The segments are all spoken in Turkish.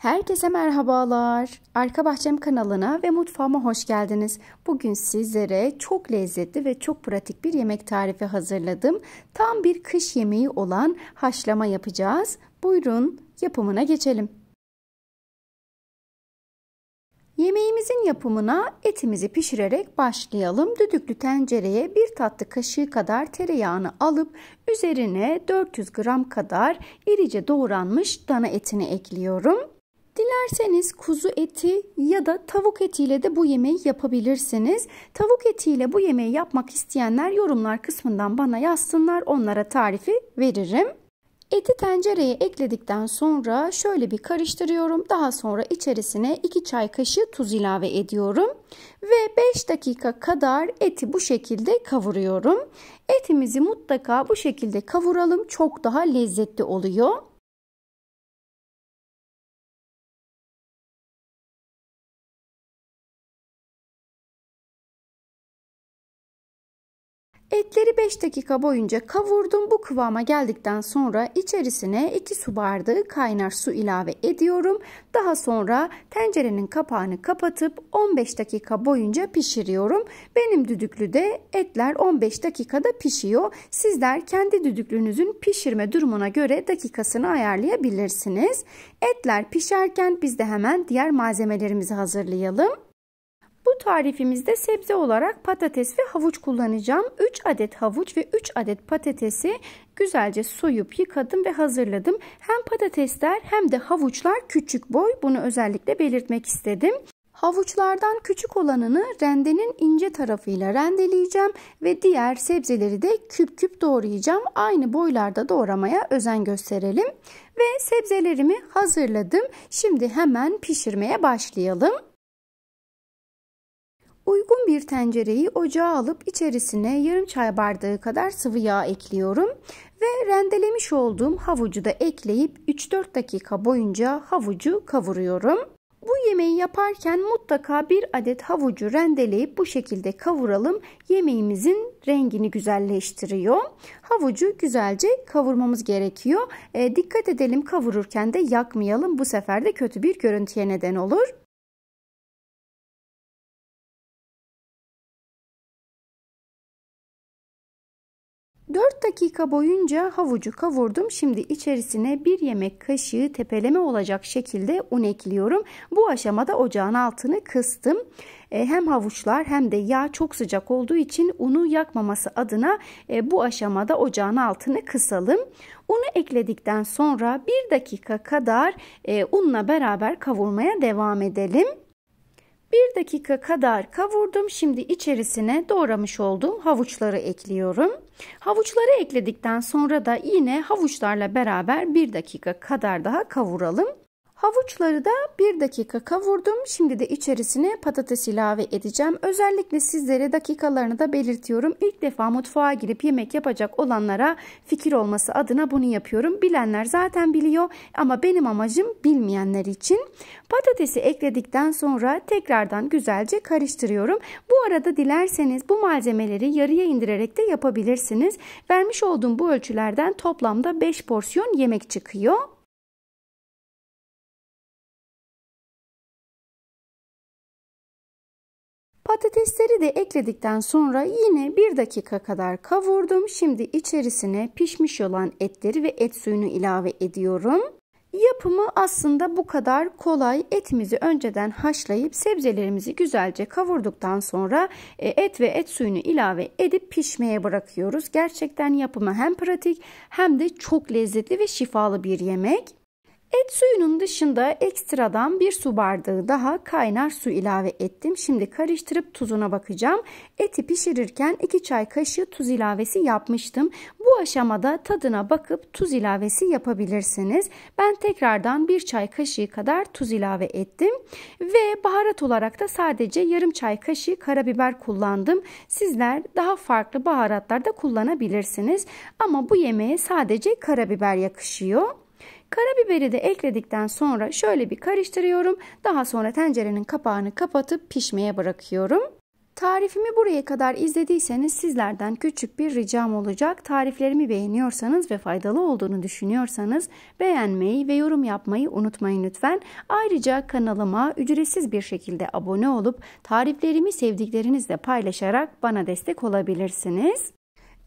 Herkese merhabalar. Arka Bahçem kanalına ve mutfağıma hoş geldiniz. Bugün sizlere çok lezzetli ve çok pratik bir yemek tarifi hazırladım. Tam bir kış yemeği olan haşlama yapacağız. Buyurun yapımına geçelim. Yemeğimizin yapımına etimizi pişirerek başlayalım. Düdüklü tencereye bir tatlı kaşığı kadar tereyağını alıp üzerine 400 gram kadar irice doğranmış dana etini ekliyorum. Dilerseniz kuzu eti ya da tavuk etiyle de bu yemeği yapabilirsiniz. Tavuk etiyle bu yemeği yapmak isteyenler yorumlar kısmından bana yazsınlar. Onlara tarifi veririm. Eti tencereye ekledikten sonra şöyle bir karıştırıyorum. Daha sonra içerisine 2 çay kaşığı tuz ilave ediyorum. Ve 5 dakika kadar eti bu şekilde kavuruyorum. Etimizi mutlaka bu şekilde kavuralım. Çok daha lezzetli oluyor. Etleri 5 dakika boyunca kavurdum. Bu kıvama geldikten sonra içerisine 2 su bardağı kaynar su ilave ediyorum. Daha sonra tencerenin kapağını kapatıp 15 dakika boyunca pişiriyorum. Benim düdüklüde etler 15 dakikada pişiyor. Sizler kendi düdüklünüzün pişirme durumuna göre dakikasını ayarlayabilirsiniz. Etler pişerken biz de hemen diğer malzemelerimizi hazırlayalım tarifimizde sebze olarak patates ve havuç kullanacağım. 3 adet havuç ve 3 adet patatesi güzelce soyup yıkadım ve hazırladım. Hem patatesler hem de havuçlar küçük boy. Bunu özellikle belirtmek istedim. Havuçlardan küçük olanını rendenin ince tarafıyla rendeleyeceğim ve diğer sebzeleri de küp küp doğrayacağım. Aynı boylarda doğramaya özen gösterelim. Ve sebzelerimi hazırladım. Şimdi hemen pişirmeye başlayalım. Uygun bir tencereyi ocağa alıp içerisine yarım çay bardağı kadar sıvı yağ ekliyorum ve rendelemiş olduğum havucu da ekleyip 3-4 dakika boyunca havucu kavuruyorum. Bu yemeği yaparken mutlaka bir adet havucu rendeleyip bu şekilde kavuralım. Yemeğimizin rengini güzelleştiriyor. Havucu güzelce kavurmamız gerekiyor. E, dikkat edelim kavururken de yakmayalım. Bu sefer de kötü bir görüntüye neden olur. 4 dakika boyunca havucu kavurdum. Şimdi içerisine bir yemek kaşığı tepeleme olacak şekilde un ekliyorum. Bu aşamada ocağın altını kıstım. E, hem havuçlar hem de yağ çok sıcak olduğu için unu yakmaması adına e, bu aşamada ocağın altını kısalım. Unu ekledikten sonra 1 dakika kadar e, unla beraber kavurmaya devam edelim. 1 dakika kadar kavurdum. Şimdi içerisine doğramış olduğum havuçları ekliyorum. Havuçları ekledikten sonra da yine havuçlarla beraber 1 dakika kadar daha kavuralım. Havuçları da 1 dakika kavurdum. Şimdi de içerisine patates ilave edeceğim. Özellikle sizlere dakikalarını da belirtiyorum. İlk defa mutfağa girip yemek yapacak olanlara fikir olması adına bunu yapıyorum. Bilenler zaten biliyor ama benim amacım bilmeyenler için. Patatesi ekledikten sonra tekrardan güzelce karıştırıyorum. Bu arada dilerseniz bu malzemeleri yarıya indirerek de yapabilirsiniz. Vermiş olduğum bu ölçülerden toplamda 5 porsiyon yemek çıkıyor. Patatesleri de ekledikten sonra yine 1 dakika kadar kavurdum. Şimdi içerisine pişmiş olan etleri ve et suyunu ilave ediyorum. Yapımı aslında bu kadar kolay. Etimizi önceden haşlayıp sebzelerimizi güzelce kavurduktan sonra e, et ve et suyunu ilave edip pişmeye bırakıyoruz. Gerçekten yapımı hem pratik hem de çok lezzetli ve şifalı bir yemek. Et suyunun dışında ekstradan bir su bardağı daha kaynar su ilave ettim. Şimdi karıştırıp tuzuna bakacağım. Eti pişirirken 2 çay kaşığı tuz ilavesi yapmıştım. Bu aşamada tadına bakıp tuz ilavesi yapabilirsiniz. Ben tekrardan 1 çay kaşığı kadar tuz ilave ettim. Ve baharat olarak da sadece yarım çay kaşığı karabiber kullandım. Sizler daha farklı baharatlar da kullanabilirsiniz. Ama bu yemeğe sadece karabiber yakışıyor. Karabiberi de ekledikten sonra şöyle bir karıştırıyorum. Daha sonra tencerenin kapağını kapatıp pişmeye bırakıyorum. Tarifimi buraya kadar izlediyseniz sizlerden küçük bir ricam olacak. Tariflerimi beğeniyorsanız ve faydalı olduğunu düşünüyorsanız beğenmeyi ve yorum yapmayı unutmayın lütfen. Ayrıca kanalıma ücretsiz bir şekilde abone olup tariflerimi sevdiklerinizle paylaşarak bana destek olabilirsiniz.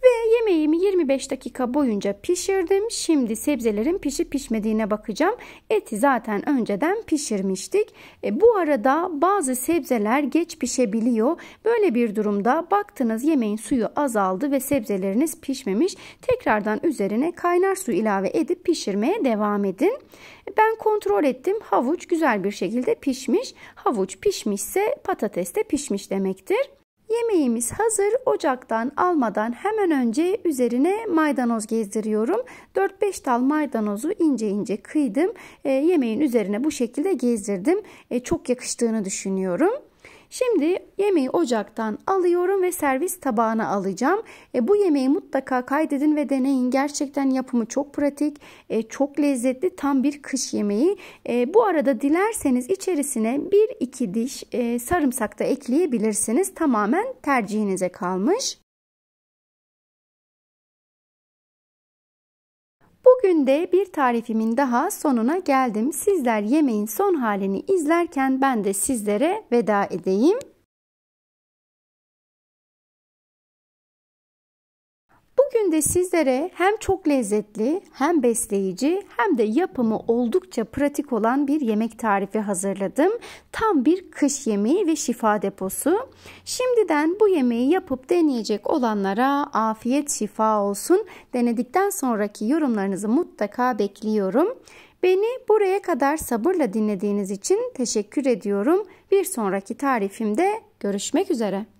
Ve yemeğimi 25 dakika boyunca pişirdim. Şimdi sebzelerin pişip pişmediğine bakacağım. Eti zaten önceden pişirmiştik. E, bu arada bazı sebzeler geç pişebiliyor. Böyle bir durumda baktınız yemeğin suyu azaldı ve sebzeleriniz pişmemiş. Tekrardan üzerine kaynar su ilave edip pişirmeye devam edin. E, ben kontrol ettim. Havuç güzel bir şekilde pişmiş. Havuç pişmişse patates de pişmiş demektir. Yemeğimiz hazır. Ocaktan almadan hemen önce üzerine maydanoz gezdiriyorum. 4-5 tal maydanozu ince ince kıydım. E, yemeğin üzerine bu şekilde gezdirdim. E, çok yakıştığını düşünüyorum. Şimdi yemeği ocaktan alıyorum ve servis tabağına alacağım. E, bu yemeği mutlaka kaydedin ve deneyin. Gerçekten yapımı çok pratik, e, çok lezzetli, tam bir kış yemeği. E, bu arada dilerseniz içerisine 1-2 diş e, sarımsak da ekleyebilirsiniz. Tamamen tercihinize kalmış. Bugün de bir tarifimin daha sonuna geldim. Sizler yemeğin son halini izlerken ben de sizlere veda edeyim. Bugün de sizlere hem çok lezzetli, hem besleyici, hem de yapımı oldukça pratik olan bir yemek tarifi hazırladım. Tam bir kış yemeği ve şifa deposu. Şimdiden bu yemeği yapıp deneyecek olanlara afiyet şifa olsun. Denedikten sonraki yorumlarınızı mutlaka bekliyorum. Beni buraya kadar sabırla dinlediğiniz için teşekkür ediyorum. Bir sonraki tarifimde görüşmek üzere.